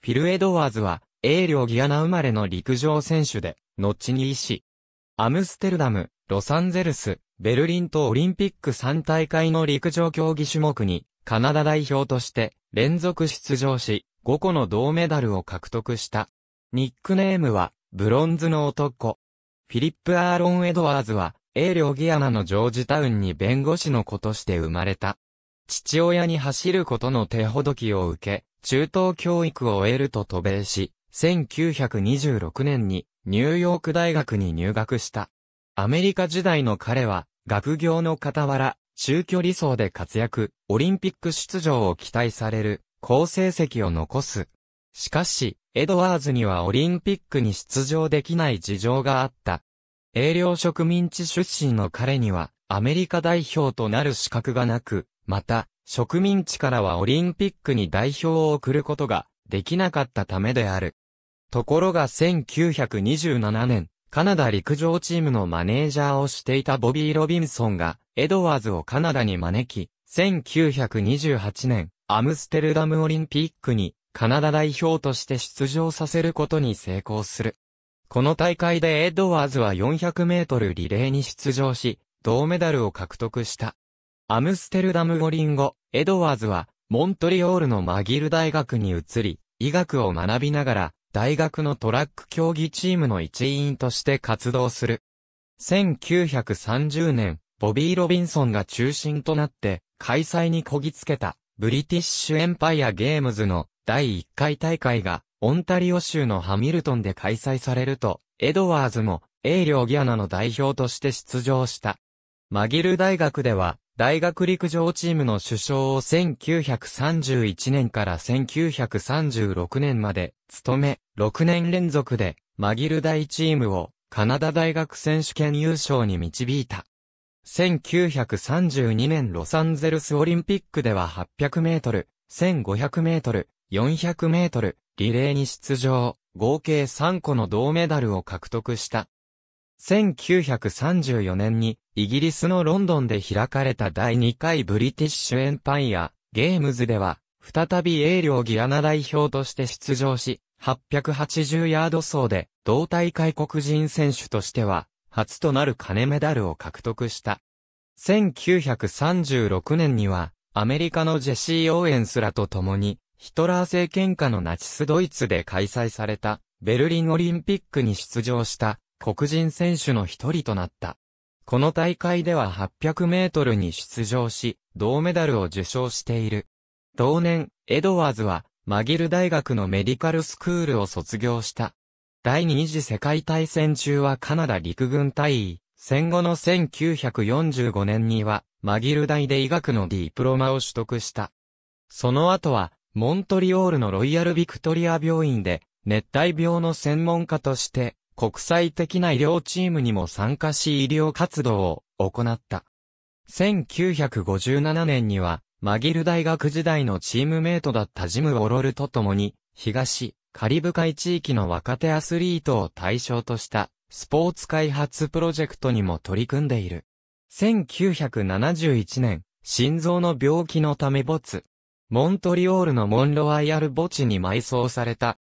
フィル・エドワーズは、英領ギアナ生まれの陸上選手で、後に医師。アムステルダム、ロサンゼルス、ベルリンとオリンピック3大会の陸上競技種目に、カナダ代表として連続出場し、5個の銅メダルを獲得した。ニックネームは、ブロンズの男。フィリップ・アーロン・エドワーズは、英領ギアナのジョージタウンに弁護士の子として生まれた。父親に走ることの手ほどきを受け、中等教育を終えると渡米し、1926年にニューヨーク大学に入学した。アメリカ時代の彼は、学業の傍ら、中距離走で活躍、オリンピック出場を期待される、好成績を残す。しかし、エドワーズにはオリンピックに出場できない事情があった。英領植民地出身の彼には、アメリカ代表となる資格がなく、また、植民地からはオリンピックに代表を送ることができなかったためである。ところが1927年、カナダ陸上チームのマネージャーをしていたボビー・ロビンソンが、エドワーズをカナダに招き、1928年、アムステルダムオリンピックに、カナダ代表として出場させることに成功する。この大会でエドワーズは400メートルリレーに出場し、銅メダルを獲得した。アムステルダム五輪後、エドワーズは、モントリオールのマギル大学に移り、医学を学びながら、大学のトラック競技チームの一員として活動する。1930年、ボビー・ロビンソンが中心となって、開催にこぎつけた、ブリティッシュエンパイアゲームズの第1回大会が、オンタリオ州のハミルトンで開催されると、エドワーズも、エイリョ・ギアナの代表として出場した。マギル大学では、大学陸上チームの主将を1931年から1936年まで務め、6年連続でマギル大チームをカナダ大学選手権優勝に導いた。1932年ロサンゼルスオリンピックでは800メートル、1500メートル、400メートル、リレーに出場、合計3個の銅メダルを獲得した。1934年にイギリスのロンドンで開かれた第2回ブリティッシュエンパイアゲームズでは再び英領ギアナ代表として出場し880ヤード走で同大会黒人選手としては初となる金メダルを獲得した。1936年にはアメリカのジェシー・オーエンスらと共にヒトラー政権下のナチスドイツで開催されたベルリンオリンピックに出場した黒人選手の一人となった。この大会では800メートルに出場し、銅メダルを受賞している。同年、エドワーズは、マギル大学のメディカルスクールを卒業した。第二次世界大戦中はカナダ陸軍大尉、戦後の1945年には、マギル大で医学のディプロマを取得した。その後は、モントリオールのロイヤルビクトリア病院で、熱帯病の専門家として、国際的な医療チームにも参加し医療活動を行った。1957年には、マギル大学時代のチームメイトだったジム・オロルと共に、東、カリブ海地域の若手アスリートを対象としたスポーツ開発プロジェクトにも取り組んでいる。1971年、心臓の病気のため没。モントリオールのモンロワイアル墓地に埋葬された。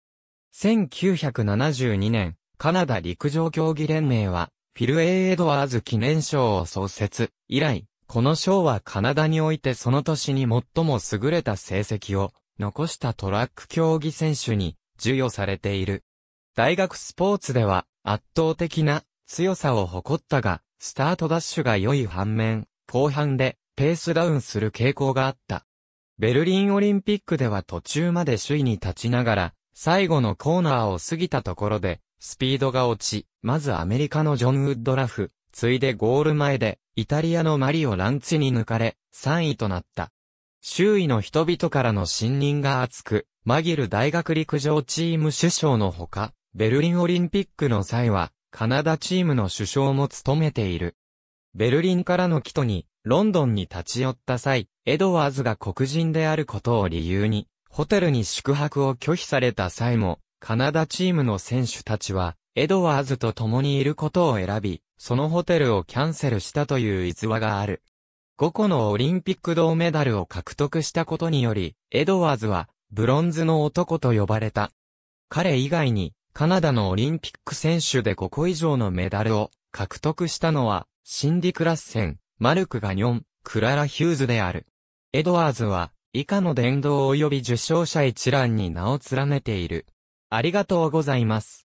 1972年、カナダ陸上競技連盟は、フィル・エイ・エドワーズ記念賞を創設、以来、この賞はカナダにおいてその年に最も優れた成績を残したトラック競技選手に授与されている。大学スポーツでは圧倒的な強さを誇ったが、スタートダッシュが良い反面、後半でペースダウンする傾向があった。ベルリンオリンピックでは途中まで首位に立ちながら、最後のコーナーを過ぎたところで、スピードが落ち、まずアメリカのジョン・ウッドラフ、ついでゴール前で、イタリアのマリオ・ランチに抜かれ、3位となった。周囲の人々からの信任が厚く、マギル大学陸上チーム首相のほか、ベルリンオリンピックの際は、カナダチームの首相も務めている。ベルリンからの帰途に、ロンドンに立ち寄った際、エドワーズが黒人であることを理由に、ホテルに宿泊を拒否された際も、カナダチームの選手たちは、エドワーズと共にいることを選び、そのホテルをキャンセルしたという逸話がある。5個のオリンピック銅メダルを獲得したことにより、エドワーズは、ブロンズの男と呼ばれた。彼以外に、カナダのオリンピック選手で5個以上のメダルを獲得したのは、シンディ・クラッセン、マルク・ガニョン、クララ・ヒューズである。エドワーズは、以下の殿堂及び受賞者一覧に名を連ねている。ありがとうございます。